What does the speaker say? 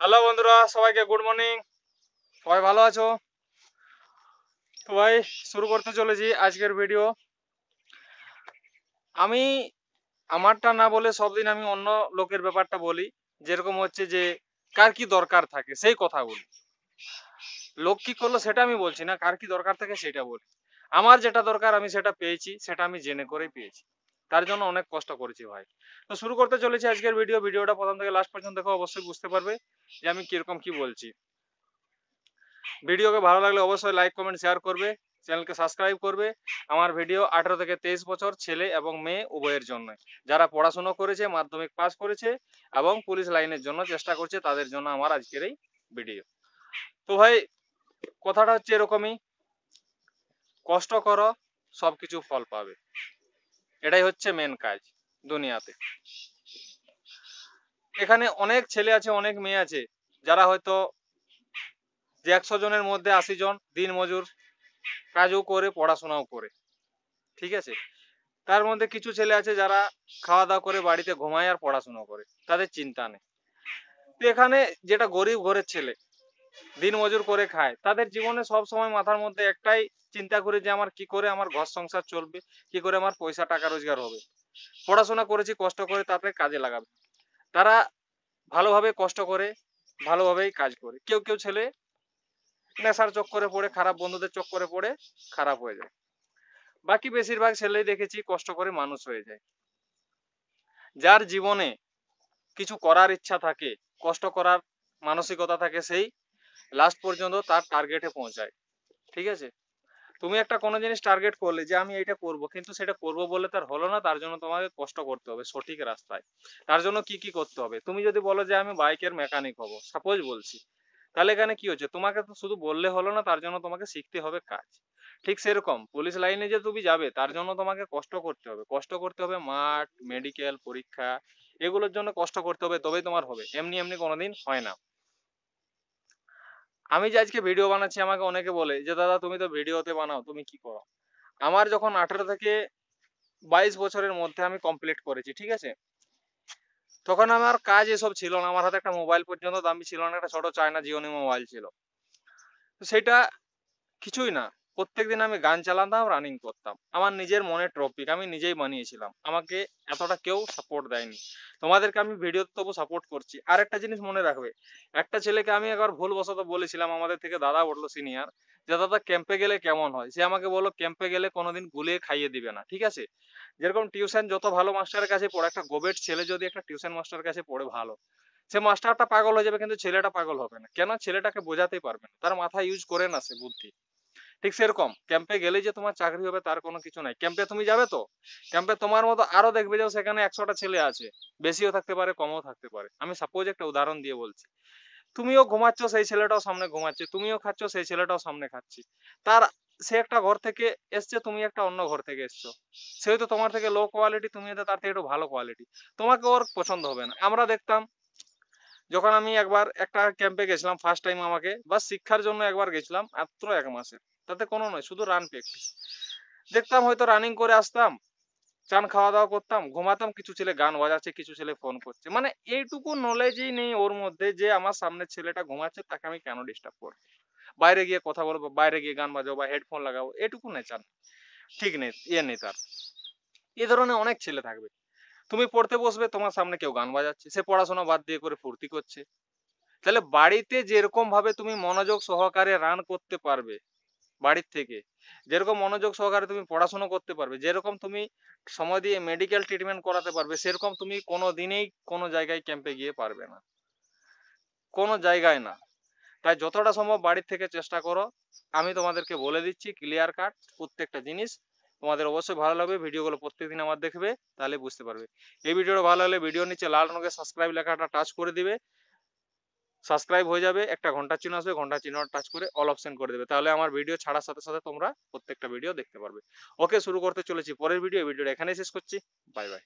hello বন্ধুরা সবাইকে good morning সবাই ভালো আছো সবাই ভাই শুরু করতে চলেছি আজকের ভিডিও আমি আমারটা না বলে সব দিন আমি অন্য লোকের ব্যাপারটা বলি যেরকম হচ্ছে যে কার কি দরকার থাকে সেই কথা বলি লোক কি করলো সেটা আমি বলছি না কার কি দরকার থাকে সেটা বলি আমার যেটা দরকার আমি সেটা পেয়েছি সেটা আমি জেনে করেই পেয়েছি তার জন্য অনেক কষ্ট করেছি ভাই তো শুরু করতে চলেছি আজকের ভিডিও ভিডিওটা প্রথম থেকে লাস্ট পর্যন্ত দেখো অবশ্যই বুঝতে পারবে যে আমি কিরকম কি বলছি ভিডিওকে ভালো লাগলে অবশ্যই লাইক কমেন্ট শেয়ার করবে চ্যানেলকে সাবস্ক্রাইব করবে আমার ভিডিও আঠারো থেকে তেইশ বছর ছেলে এবং মেয়ে উভয়ের জন্য যারা পড়াশুনো করেছে মাধ্যমিক পাস করেছে এবং পুলিশ লাইনের জন্য চেষ্টা করছে তাদের জন্য আমার আজকের এই ভিডিও তো ভাই কথাটা হচ্ছে এরকমই কষ্ট করো সবকিছু ফল পাবে এটাই হচ্ছে মেন কাজ দুনিয়াতে এখানে অনেক ছেলে আছে অনেক মেয়ে আছে যারা হয়তো যে একশো জনের মধ্যে আশি জন দিন মজুর কাজও করে পড়াশোনাও করে ঠিক আছে তার মধ্যে কিছু ছেলে আছে যারা খাওয়া দাওয়া করে বাড়িতে ঘুমায় আর পড়াশোনা করে তাদের চিন্তা নেই এখানে যেটা গরিব ঘরের ছেলে দিন মজুর করে খায় তাদের জীবনে সব সময় মাথার মধ্যে একটাই চিন্তা করে যে আমার কি করে আমার ঘর সংসার চলবে কি করে আমার পয়সা টাকা রোজগার হবে পড়াশোনা করেছি কষ্ট করে তাতে কাজে লাগাবে তারা ভালোভাবে কষ্ট করে ভালোভাবেই কাজ করে কেউ কেউ ছেলে নেশার চক্করে পড়ে খারাপ বন্ধুদের চক্করে পড়ে খারাপ হয়ে যায় বাকি বেশিরভাগ ছেলেই দেখেছি কষ্ট করে মানুষ হয়ে যায় যার জীবনে কিছু করার ইচ্ছা থাকে কষ্ট করার মানসিকতা থাকে সেই লাস্ট পর্যন্ত তার টার্গেটে পৌঁছায় ঠিক আছে তুমি একটা কোনো জিনিস টার্গেট করলে যে আমি এটা করব কিন্তু সেটা করব বলে তার হলো না তার জন্য তোমাকে কষ্ট করতে হবে সঠিক রাস্তায় তার জন্য কি কি করতে হবে তুমি যদি বলো যে আমি বাইকের মেকানিক হব সাপোজ বলছি তাহলে এখানে কি হচ্ছে তোমাকে তো শুধু বললে হলো না তার জন্য তোমাকে শিখতে হবে কাজ ঠিক সেরকম পুলিশ লাইনে যে তুমি যাবে তার জন্য তোমাকে কষ্ট করতে হবে কষ্ট করতে হবে মাঠ মেডিকেল পরীক্ষা এগুলোর জন্য কষ্ট করতে হবে তবেই তোমার হবে এমনি এমনি কোনোদিন হয় না আমি যে আজকে ভিডিও বানাচ্ছি আমাকে অনেকে বলে যে দাদা তুমি তো ভিডিওতে বানাও তুমি কি করো আমার যখন আঠারো থেকে বাইশ বছরের মধ্যে আমি কমপ্লিট করেছি ঠিক আছে তখন আমার কাজ এসব ছিল না আমার হাতে একটা মোবাইল পর্যন্ত দামি ছিল না একটা ছোট চায়না জিওনি মোবাইল ছিল সেটা কিছুই না প্রত্যেকদিন আমি গান চালাতাম রানিং করতাম আমার নিজের মনে ট্রপিক আমি নিজেই বানিয়েছিলাম আমাকে এতটা কেউ সাপোর্ট দেয়নি তোমাদেরকে আমি ভিডিও তবু সাপোর্ট করছি আর একটা জিনিস মনে রাখবে একটা ছেলেকে আমি একবার বসত বলেছিলাম আমাদের থেকে দাদা বললো সিনিয়র যে দাদা ক্যাম্পে গেলে কেমন হয় সে আমাকে বলো ক্যাম্পে গেলে কোনোদিন গুলিয়ে খাইয়ে দিবে না ঠিক আছে যেরকম টিউশন যত ভালো মাস্টারের কাছে পড়ে একটা গোবেট ছেলে যদি একটা টিউশন মাস্টারের কাছে পড়ে ভালো সে মাস্টারটা পাগল হয়ে যাবে কিন্তু ছেলেটা পাগল হবে না কেন ছেলেটাকে বোঝাতেই পারবে না তার মাথা ইউজ করে না সে বুদ্ধি ঠিক সেরকম ক্যাম্পে গেলে যে তোমার চাকরি হবে তার কোনো কিছু নাই ক্যাম্পে তুমি যাবে তো ক্যাম্পে তোমার মতো আরো দেখবে যে সেখানে একশোটা ছেলে আছে বেশিও থাকতে পারে কমও থাকতে পারে আমি সাপোজ একটা উদাহরণ দিয়ে বলছি তুমিও ঘুমাচ্ছ সেই ছেলেটাও সামনে ঘুমাচ্ছে তুমিও খাচ্ছ সেই ছেলেটাও সামনে খাচ্ছি তার সে একটা ঘর থেকে এসছে তুমি একটা অন্য ঘর থেকে এসছো সে হয়তো তোমার থেকে লো কোয়ালিটি তুমি হয়তো তার থেকে একটু ভালো কোয়ালিটি তোমাকে ওর পছন্দ হবে না আমরা দেখতাম যখন আমি একবার একটা ক্যাম্পে গেছিলাম ফার্স্ট টাইম আমাকে বা শিক্ষার জন্য একবার গেছিলাম মাত্র এক মাসের তাতে কোনো নয় শুধু রান প্র্যাকটিস দেখতাম হয়তো রানিং করে আসতাম চান খাওয়া দাওয়া করতাম ঘুমাতাম কিছু ছেলে গান বাজাচ্ছে কিছু ছেলে ফোন করছে মানে এইটুকু নলেজই নেই ওর মধ্যে যে আমার সামনে ছেলেটা ঘুমাচ্ছে তাকে আমি কেন ডিস্টার্ব করবো বাইরে গিয়ে কথা বলবো বাইরে গিয়ে গান বাজাবো বা হেডফোন লাগাবো এটুকু নেই চান ঠিক নেই ইয়ে নেই তার এ ধরনের অনেক ছেলে থাকবে তুমি পড়তে বসবে তোমার সামনে কেউ গান বাজাচ্ছে সে পড়াশোনা বাদ দিয়ে করে ফুর্তি করছে তাহলে বাড়িতে যেরকম ভাবে তুমি মনোযোগ সহকারে রান করতে পারবে বাড়ির থেকে যেরকম মনোযোগ সহকারে তুমি পড়াশোনা করতে পারবে যেরকম তুমি সময় দিয়ে মেডিকেল ট্রিটমেন্ট করাতে পারবে সেরকম তুমি কোনো দিনেই কোনো জায়গায় ক্যাম্পে গিয়ে পারবে না কোনো জায়গায় না তাই যতটা সম্ভব বাড়ির থেকে চেষ্টা করো আমি তোমাদেরকে বলে দিচ্ছি ক্লিয়ার কাট প্রত্যেকটা জিনিস তোমাদের অবশ্যই ভালো লাগবে ভিডিওগুলো প্রত্যেকদিন আমার দেখবে তাহলে বুঝতে পারবে এই ভিডিওটা ভালো লাগলে ভিডিও নিচে লাল রঙের সাবস্ক্রাইব লেখাটা টাচ করে দিবে সাবস্ক্রাইব হয়ে যাবে একটা ঘন্টা চিহ্ন আসবে ঘন্টা চিহ্ন টাচ করে অল অপশন করে দেবে তাহলে আমার ভিডিও ছাড়ার সাথে সাথে তোমরা প্রত্যেকটা ভিডিও দেখতে পারবে ওকে শুরু করতে চলেছি পরের ভিডিও ভিডিওটা এখানেই শেষ করছি বাই বাই